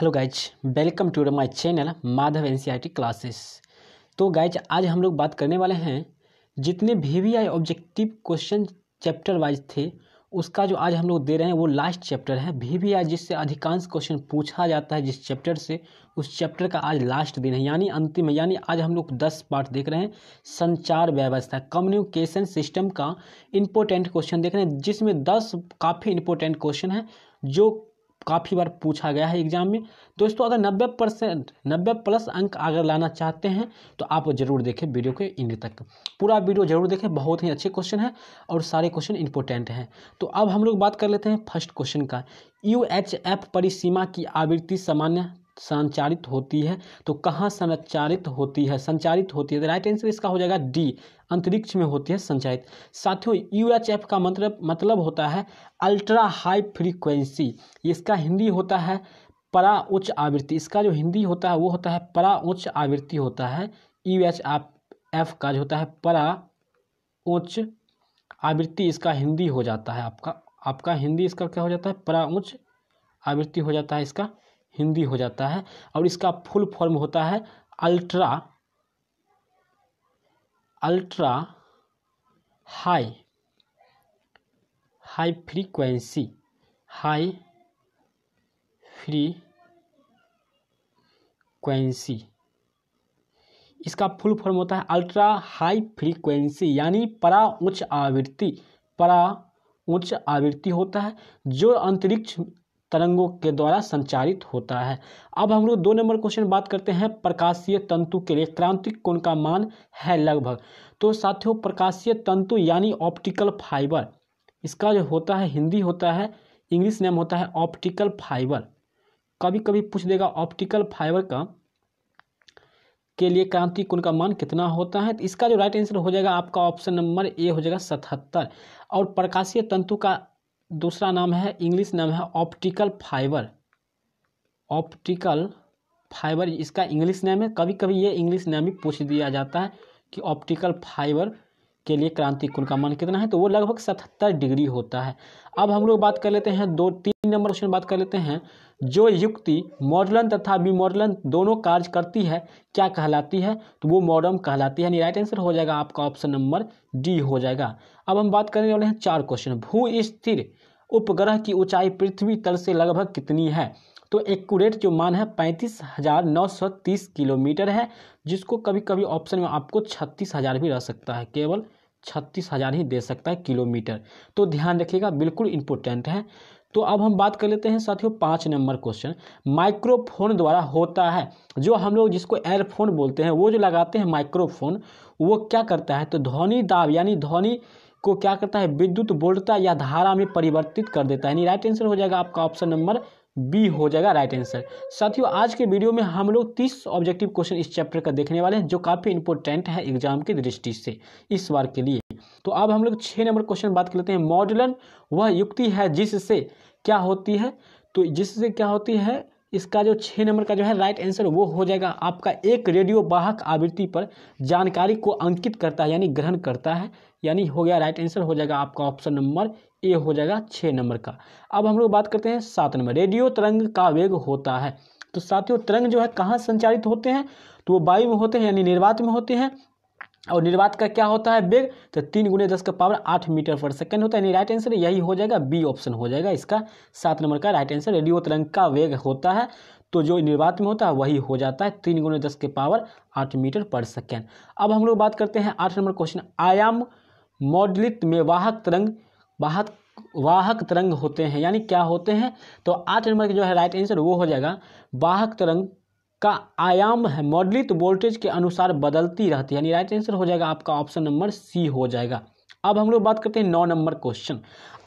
hello guys welcome to my channel Madhav NCERT classes तो guys आज हम लोग बात करने वाले हैं जितने आई ऑब्जेक्टिव क्वेश्चन चैप्टर वाइज थे उसका जो आज हम लोग दे रहे हैं वो लास्ट चैप्टर है आई जिससे अधिकांश क्वेश्चन पूछा जाता है जिस चैप्टर से उस चैप्टर का आज लास्ट दिन है यानी अंतिम है यानी आज हम लोग दस पार्ट देख रहे हैं संचार व्यवस्था कम्युनिकेशन सिस्टम का इम्पोर्टेंट क्वेश्चन देख रहे हैं जिसमें दस काफ़ी इम्पोर्टेंट क्वेश्चन है जो काफ़ी बार पूछा गया है एग्जाम में तो दोस्तों अगर नब्बे परसेंट नब्बे प्लस अंक अगर लाना चाहते हैं तो आप जरूर देखें वीडियो के इंड तक पूरा वीडियो जरूर देखें बहुत ही अच्छे क्वेश्चन है और सारे क्वेश्चन इंपॉर्टेंट हैं तो अब हम लोग बात कर लेते हैं फर्स्ट क्वेश्चन का यू एच एफ परिसीमा की आवृत्ति सामान्य संचारित होती है तो कहाँ संचारित होती है संचारित होती है तो राइट आंसर इसका हो जाएगा डी अंतरिक्ष में होती है संचारित साथियों यू एच एफ का मतलब मतलब होता है अल्ट्रा हाई फ्रीक्वेंसी इसका हिंदी होता है परा उच्च आवृत्ति इसका जो हिंदी होता है वो होता है परा उच्च आवृत्ति होता है यू एच एफ का जो होता है परा उच्च आवृत्ति इसका हिंदी हो जाता है आपका आपका हिंदी इसका क्या हो जाता है परा उच्च आवृत्ति हो जाता है इसका हिंदी हो जाता है और इसका फुल फॉर्म होता है ultra ultra high high frequency high frequency इसका फुल फॉर्म होता है अल्ट्रा हाई फ्रीक्वेंसी यानी परा उच्च आवृत्ति परा उच्च आवृत्ति होता है जो अंतरिक्ष तरंगों के द्वारा संचारित होता है अब हम लोग दो नंबर क्वेश्चन बात करते हैं प्रकाशीय तंतु के लिए क्रांतिक कोण का मान है लगभग तो साथियों प्रकाशीय तंतु यानी ऑप्टिकल फाइबर इसका जो होता है हिंदी होता है इंग्लिश नेम होता है ऑप्टिकल फाइबर कभी कभी पूछ देगा ऑप्टिकल फाइबर का के लिए क्रांतिक कुण का मान कितना होता है तो इसका जो राइट आंसर हो जाएगा आपका ऑप्शन नंबर ए हो जाएगा सतहत्तर और प्रकाशीय तंतु का दूसरा नाम है इंग्लिश नाम है ऑप्टिकल फाइबर ऑप्टिकल फाइबर इसका इंग्लिश नेम है कभी कभी ये इंग्लिश नेम भी पूछ दिया जाता है कि ऑप्टिकल फाइबर के लिए क्रांतिकुल का मान कितना है तो वो लगभग सतहत्तर डिग्री होता है अब हम लोग बात कर लेते हैं दो तीन नंबर क्वेश्चन बात कर लेते हैं जो युक्ति मॉडलन तथा विमॉडलन दोनों कार्य करती है क्या कहलाती है तो वो मॉडर्म कहलाती है राइट आंसर हो जाएगा आपका ऑप्शन नंबर डी हो जाएगा अब हम बात करने वाले हैं चार क्वेश्चन भू स्थिर उपग्रह की ऊंचाई पृथ्वी तल से लगभग कितनी है तो एक्यूरेट जो मान है पैंतीस हज़ार नौ सौ तीस किलोमीटर है जिसको कभी कभी ऑप्शन में आपको छत्तीस हज़ार भी रह सकता है केवल छत्तीस हज़ार ही दे सकता है किलोमीटर तो ध्यान रखिएगा बिल्कुल इंपोर्टेंट है तो अब हम बात कर लेते हैं साथियों पाँच नंबर क्वेश्चन माइक्रोफोन द्वारा होता है जो हम लोग जिसको एयरफोन बोलते हैं वो जो लगाते हैं माइक्रोफोन वो क्या करता है तो ध्वनि दाब यानी ध्वनि को क्या करता है विद्युत वोल्टता या धारा में परिवर्तित कर देता है यानी राइट आंसर हो जाएगा आपका ऑप्शन नंबर बी हो जाएगा राइट आंसर साथियों आज के वीडियो में हम लोग 30 ऑब्जेक्टिव क्वेश्चन इस चैप्टर का देखने वाले हैं जो काफ़ी इंपॉर्टेंट है एग्जाम की दृष्टि से इस बार के लिए तो अब हम लोग छः नंबर क्वेश्चन बात कर लेते हैं मॉडलन वह युक्ति है जिससे क्या होती है तो जिससे क्या होती है इसका जो छः नंबर का जो है राइट आंसर वो हो जाएगा आपका एक रेडियो वाहक आवृत्ति पर जानकारी को अंकित करता है यानी ग्रहण करता है यानी हो गया राइट आंसर हो जाएगा आपका ऑप्शन नंबर ये हो जाएगा छः नंबर का अब हम लोग बात करते हैं सात नंबर रेडियो तरंग का वेग होता है तो साथियों तरंग जो है कहाँ संचालित होते हैं तो वो वायु में होते हैं यानी निर्वात में होते हैं और निर्वात का क्या होता है वेग तो तीन गुने दस का पावर आठ मीटर पर सेकंड होता है यानी राइट आंसर यही हो जाएगा बी ऑप्शन हो जाएगा इसका सात नंबर का राइट आंसर रेडियो तरंग का वेग होता है तो जो निर्वात में होता है वही हो जाता है तीन गुने दस के पावर आठ मीटर पर सेकेंड अब हम लोग बात करते हैं आठ नंबर क्वेश्चन आयाम मॉडलित में वाहक तरंग वाहक वाहक तरंग होते हैं यानी क्या होते हैं तो आठ नंबर का जो है राइट आंसर वो हो जाएगा वाहक तरंग का आयाम है मॉडलित वोल्टेज के अनुसार बदलती रहती है यानी राइट आंसर हो जाएगा आपका ऑप्शन नंबर सी हो जाएगा अब हम लोग बात करते हैं नौ नंबर क्वेश्चन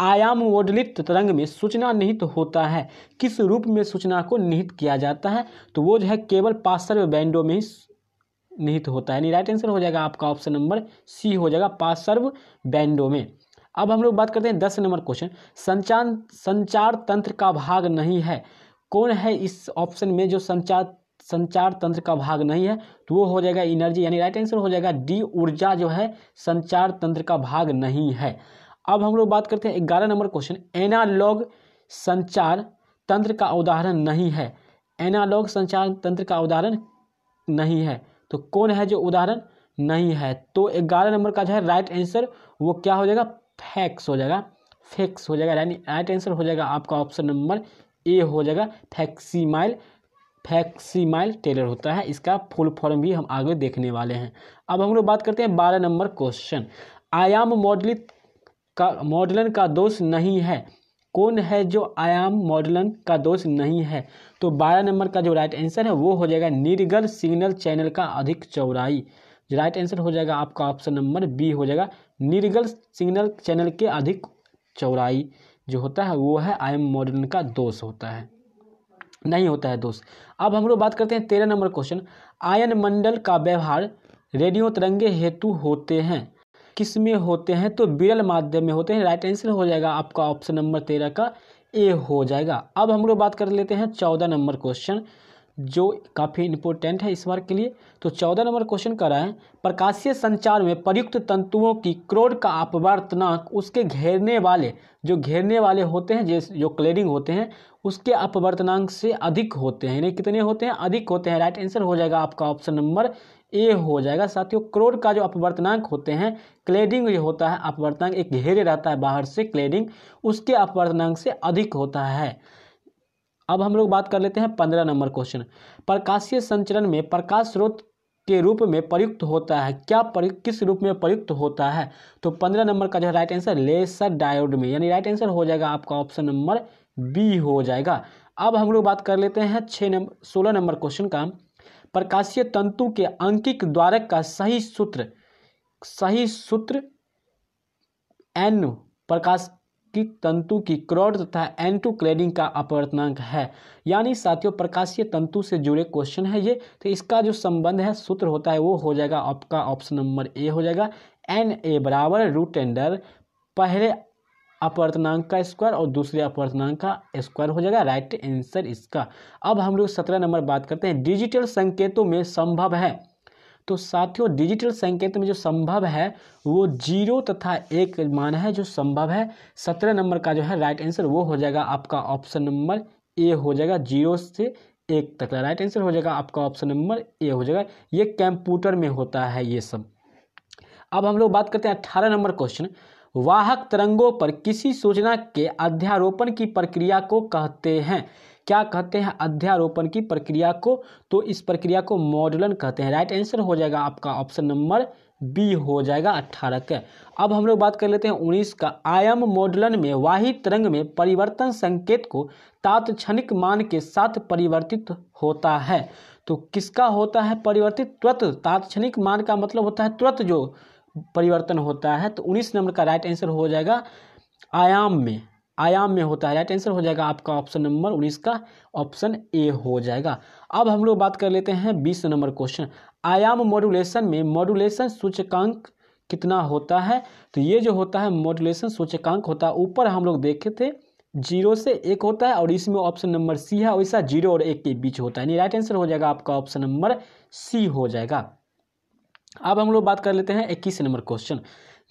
आयाम मॉडलित तरंग में सूचना निहित होता है किस रूप में सूचना को निहित किया जाता है तो वो जो है केवल पार्सर्व बैंडों में निहित होता है यानी राइट आंसर हो जाएगा आपका ऑप्शन नंबर सी हो जाएगा पार्सर्व बैंडों में अब हम लोग बात करते हैं दस नंबर क्वेश्चन संचार संचार तंत्र का भाग नहीं है कौन है इस ऑप्शन में जो संचार संचार तंत्र का भाग नहीं है तो वो हो जाएगा एनर्जी यानी राइट आंसर हो जाएगा डी ऊर्जा जो है संचार तंत्र का भाग नहीं है अब हम लोग बात करते हैं ग्यारह नंबर क्वेश्चन एनालॉग संचार तंत्र का उदाहरण नहीं है एनालॉग संचार तंत्र का उदाहरण नहीं है तो कौन है जो उदाहरण नहीं है तो ग्यारह नंबर का जो है राइट आंसर वो क्या हो जाएगा फैक्स हो जाएगा फैक्स हो जाएगा यानी राइट आंसर हो जाएगा आपका ऑप्शन नंबर ए हो जाएगा फैक्सीमाइल फैक्सीमाइल टेलर होता है इसका फुल फॉर्म भी हम आगे देखने वाले हैं अब हम लोग बात करते हैं बारह नंबर क्वेश्चन आयाम मॉडलित का मॉडलन का दोष नहीं है कौन है जो आयाम मॉडलन का दोष नहीं है तो बारह नंबर का जो राइट आंसर है वो हो जाएगा निर्गल सिग्नल चैनल का अधिक चौड़ाई राइट आंसर हो जाएगा आपका ऑप्शन नंबर बी हो जाएगा निर्गल सिग्नल चैनल के अधिक चौड़ाई जो होता है वो है आई एम मॉडर्न का दोष होता है नहीं होता है दोष अब हम लोग बात करते हैं तेरह नंबर क्वेश्चन आयन मंडल का व्यवहार रेडियो तरंगे हेतु होते हैं किस में होते हैं तो बिरल माध्यम में होते हैं राइट आंसर हो जाएगा आपका ऑप्शन नंबर तेरह का ए हो जाएगा अब हम लोग बात कर लेते हैं चौदह नंबर क्वेश्चन जो काफ़ी इम्पोर्टेंट है इस बार के लिए तो चौदह नंबर क्वेश्चन कर रहे हैं प्रकाशीय संचार में प्रयुक्त तंतुओं की क्रोड का अपवर्तनांक उसके घेरने वाले जो घेरने वाले होते हैं जिस जो क्लेडिंग होते हैं उसके अपवर्तनांक से अधिक होते हैं यानी कितने होते हैं अधिक होते हैं राइट आंसर हो जाएगा आपका ऑप्शन नंबर ए हो जाएगा साथियों क्रोड का जो अपवर्तनांक होते हैं क्लेडिंग ये होता है अपवर्तनांक एक घेरे रहता है बाहर से क्लेडिंग उसके अपवर्तनांक से अधिक होता है अब हम लोग बात कर लेते हैं पंद्रह नंबर क्वेश्चन प्रकाशीय संचरण में प्रकाश स्रोत के रूप में प्रयुक्त होता है क्या प्रयुक्त किस रूप में प्रयुक्त होता है तो पंद्रह नंबर का जो राइट आंसर लेसर डायोड में यानी राइट आंसर हो जाएगा आपका ऑप्शन नंबर बी हो जाएगा अब हम लोग बात कर लेते हैं छः नंबर सोलह नंबर क्वेश्चन का प्रकाशीय तंतु के अंकिक द्वारक का सही सूत्र सही सूत्र एन प्रकाश की तंतु की क्रॉड तथा एंटू क्लेडिंग का अपवर्तनांक है यानी साथियों प्रकाशीय तंतु से जुड़े क्वेश्चन है ये तो इसका जो संबंध है सूत्र होता है वो हो जाएगा आपका ऑप्शन नंबर ए हो जाएगा एन ए बराबर रूट एंडर पहले अपवर्तनांक का स्क्वायर और दूसरे अपवर्तनांक का स्क्वायर हो जाएगा राइट आंसर इसका अब हम लोग सत्रह नंबर बात करते हैं डिजिटल संकेतों में संभव है तो साथियों डिजिटल संकेत में जो संभव है वो जीरो तथा एक मान है जो संभव है सत्रह नंबर का जो है राइट आंसर वो हो जाएगा आपका ऑप्शन नंबर ए हो जाएगा जीरो से एक तक राइट आंसर हो जाएगा आपका ऑप्शन नंबर ए हो जाएगा ये कंप्यूटर में होता है ये सब अब हम लोग बात करते हैं अट्ठारह नंबर क्वेश्चन वाहक तरंगों पर किसी सूचना के अध्यारोपण की प्रक्रिया को कहते हैं क्या कहते हैं अध्यारोपण की प्रक्रिया को तो इस प्रक्रिया को मॉडलन कहते हैं राइट आंसर हो जाएगा आपका ऑप्शन नंबर बी हो जाएगा अट्ठारह का अब हम लोग बात कर लेते हैं उन्नीस का आयम मॉडलन में वाही तरंग में परिवर्तन संकेत को तात्क्षणिक मान के साथ परिवर्तित होता है तो किसका होता है परिवर्तित त्वत तात्क्षणिक मान का मतलब होता है त्वत जो परिवर्तन होता है तो उन्नीस नंबर का राइट आंसर हो जाएगा आयाम में आयाम में होता है राइट आंसर हो जाएगा आपका ऑप्शन नंबर उन्नीस का ऑप्शन ए हो जाएगा अब हम लोग बात कर लेते हैं बीस नंबर क्वेश्चन आयाम मॉड्यूलेशन में मॉड्यूलेशन सूचकांक कितना होता है तो ये जो होता है मॉड्यूलेशन सूचकांक होता है ऊपर हम लोग देखे थे जीरो से एक होता है और इसमें ऑप्शन नंबर सी है वैसा जीरो और एक के बीच होता है राइट आंसर हो जाएगा आपका ऑप्शन नंबर सी हो जाएगा अब हम लोग बात कर लेते हैं इक्कीस नंबर क्वेश्चन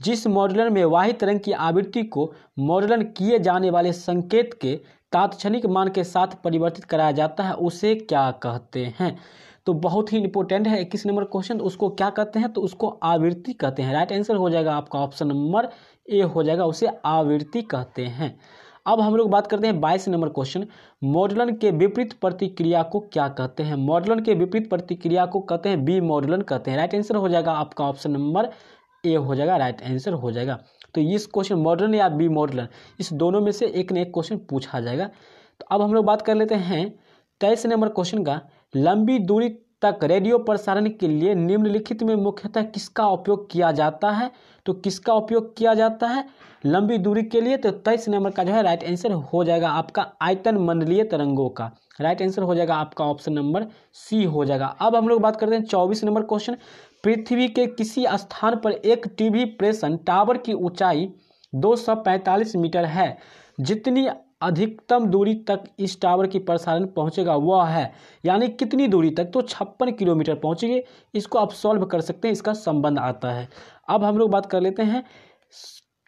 जिस मॉडलन में वाही तरंग की आवृत्ति को मॉडलन किए जाने वाले संकेत के तात्क्षणिक मान के साथ परिवर्तित कराया जाता है उसे क्या कहते हैं तो बहुत ही इंपॉर्टेंट है इक्कीस नंबर क्वेश्चन उसको क्या कहते हैं तो उसको आवृत्ति कहते हैं राइट आंसर हो जाएगा आपका ऑप्शन नंबर ए हो जाएगा उसे आवृत्ति कहते हैं अब हम लोग बात करते हैं बाईस नंबर क्वेश्चन मॉडलन के विपरीत प्रतिक्रिया को क्या कहते हैं मॉडलन के विपरीत प्रतिक्रिया को कहते हैं बी मॉडलन कहते हैं राइट आंसर हो जाएगा आपका ऑप्शन नंबर ए हो जाएगा राइट आंसर हो जाएगा तो इस क्वेश्चन मॉडर्न या बी मॉडर्न इस दोनों में से एक न एक क्वेश्चन पूछा जाएगा तो अब हम लोग बात कर लेते हैं तेईस नंबर क्वेश्चन का लंबी दूरी तक रेडियो प्रसारण के लिए निम्नलिखित में मुख्यतः किसका उपयोग किया जाता है तो किसका उपयोग किया जाता है लंबी दूरी के लिए तो तेईस नंबर का जो है राइट आंसर हो जाएगा आपका आयतन मंडलीय तरंगों का राइट आंसर हो जाएगा आपका ऑप्शन नंबर सी हो जाएगा अब हम लोग बात करते हैं चौबीस नंबर क्वेश्चन पृथ्वी के किसी स्थान पर एक टीवी प्रेशन टावर की ऊंचाई 245 मीटर है जितनी अधिकतम दूरी तक इस टावर की प्रसारण पहुंचेगा वह है यानी कितनी दूरी तक तो छप्पन किलोमीटर पहुंचेगी इसको आप सॉल्व कर सकते हैं इसका संबंध आता है अब हम लोग बात कर लेते हैं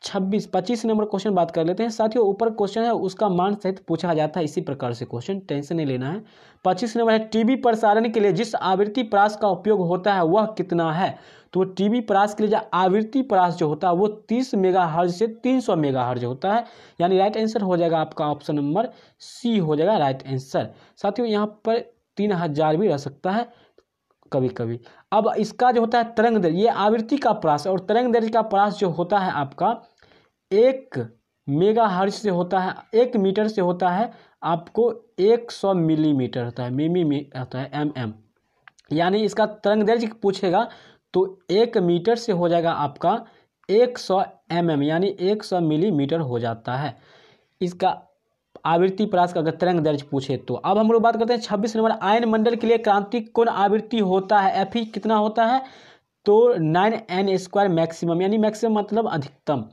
छब्बीस पच्चीस नंबर क्वेश्चन बात कर लेते हैं साथियों ऊपर क्वेश्चन है उसका मान सहित पूछा जाता है इसी प्रकार से क्वेश्चन टेंशन नहीं लेना है पच्चीस नंबर है टीवी प्रसारण के लिए जिस आवृत्ति प्रास का उपयोग होता है वह कितना है तो टीवी प्रास के लिए जो आवृत्ति प्रास जो होता है वो तीस मेगा हर्ज से तीन सौ मेगा हर्ज होता है यानी राइट आंसर हो जाएगा आपका ऑप्शन नंबर सी हो जाएगा राइट आंसर साथियों यहाँ पर तीन हजार भी रह सकता है कभी कभी अब इसका जो होता है तरंग दर्ज ये आवृत्ति का प्रास और तरंग दर्ज का प्रास जो होता है आपका एक मेगा हर्ज से होता है एक मीटर से होता है आपको एक सौ मिलीमीटर होता है मिमी मी होता है एम एम यानी इसका तरंग दर्ज पूछेगा तो एक मीटर से हो जाएगा आपका एक सौ एम एम यानी एक सौ मीटर हो जाता है इसका आवृत्ति प्रास का तरंग दर्ज पूछे तो अब हम लोग बात करते हैं छब्बीस नंबर आयन मंडल के लिए क्रांतिक कोण आवृत्ति होता है एफ e कितना होता है तो नाइन एन स्क्वायर मैक्सिमम यानी मैक्सिमम मतलब अधिकतम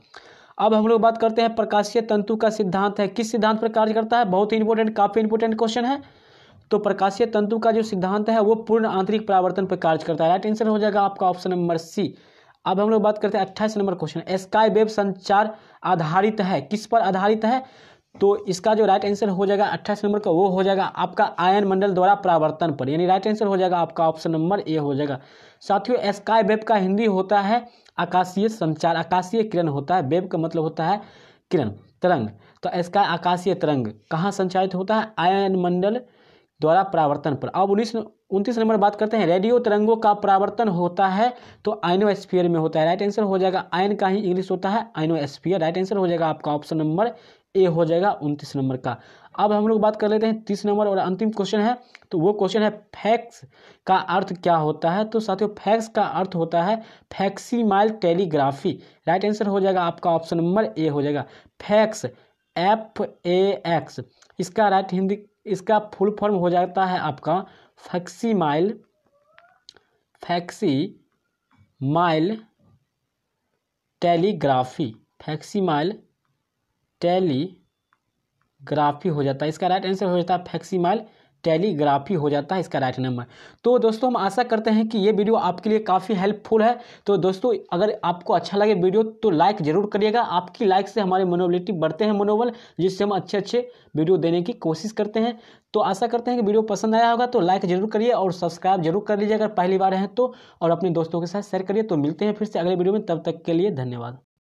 अब हम लोग बात करते हैं प्रकाशीय तंतु का सिद्धांत है किस सिद्धांत पर कार्य करता है बहुत ही इंपॉर्टेंट काफ़ी इंपॉर्टेंट क्वेश्चन है तो प्रकाशीय तंतु का जो सिद्धांत है वो पूर्ण आंतरिक परावर्तन पर कार्य करता है राइट आंसर हो जाएगा आपका ऑप्शन नंबर सी अब हम लोग बात करते हैं अट्ठाईस नंबर क्वेश्चन स्काई वेब संचार आधारित है किस पर आधारित है तो इसका जो राइट आंसर हो जाएगा अट्ठाईस नंबर का वो हो जाएगा आपका आयन मंडल द्वारा परावर्तन पर यानी राइट आंसर हो जाएगा आपका ऑप्शन नंबर ए हो जाएगा साथियों स्काई वेब का हिंदी होता है आकाशीय संचार आकाशीय किरण होता है वेब का मतलब होता है किरण तरंग तो स्काई आकाशीय तरंग कहाँ संचालित होता है आयन मंडल द्वारा परावर्तन पर अब उन्नीस उनतीस नंबर बात करते हैं रेडियो तरंगों का परावर्तन होता है तो आइनोस्फीयर में होता है राइट आंसर हो जाएगा आयन का ही इंग्लिश होता है आइनोस्फीयर राइट आंसर हो जाएगा आपका ऑप्शन नंबर ए हो जाएगा उनतीस नंबर का अब हम लोग बात कर लेते हैं तीस नंबर और अंतिम क्वेश्चन है तो वो क्वेश्चन है फैक्स का अर्थ क्या होता है तो साथियों फैक्स का अर्थ होता है फैक्सीमाइल टेलीग्राफी राइट आंसर हो जाएगा आपका ऑप्शन नंबर ए हो जाएगा फैक्स एफ ए एक्स इसका राइट हिंदी इसका फुल फॉर्म हो जाता है आपका facsimile facsimile telegraphy facsimile telegraphy हो जाता है इसका राइट आंसर हो जाता है फैक्सीमाइल टेलीग्राफी हो जाता है इसका राइट नंबर तो दोस्तों हम आशा करते हैं कि ये वीडियो आपके लिए काफ़ी हेल्पफुल है तो दोस्तों अगर आपको अच्छा लगे वीडियो तो लाइक जरूर करिएगा आपकी लाइक से हमारे मनोबिलिटी बढ़ते हैं मनोबल जिससे हम अच्छे अच्छे वीडियो देने की कोशिश करते हैं तो आशा करते हैं कि वीडियो पसंद आया होगा तो लाइक जरूर करिए और सब्सक्राइब जरूर कर लीजिए अगर पहली बार हैं तो और अपने दोस्तों के साथ शेयर करिए तो मिलते हैं फिर से अगले वीडियो में तब तक के लिए धन्यवाद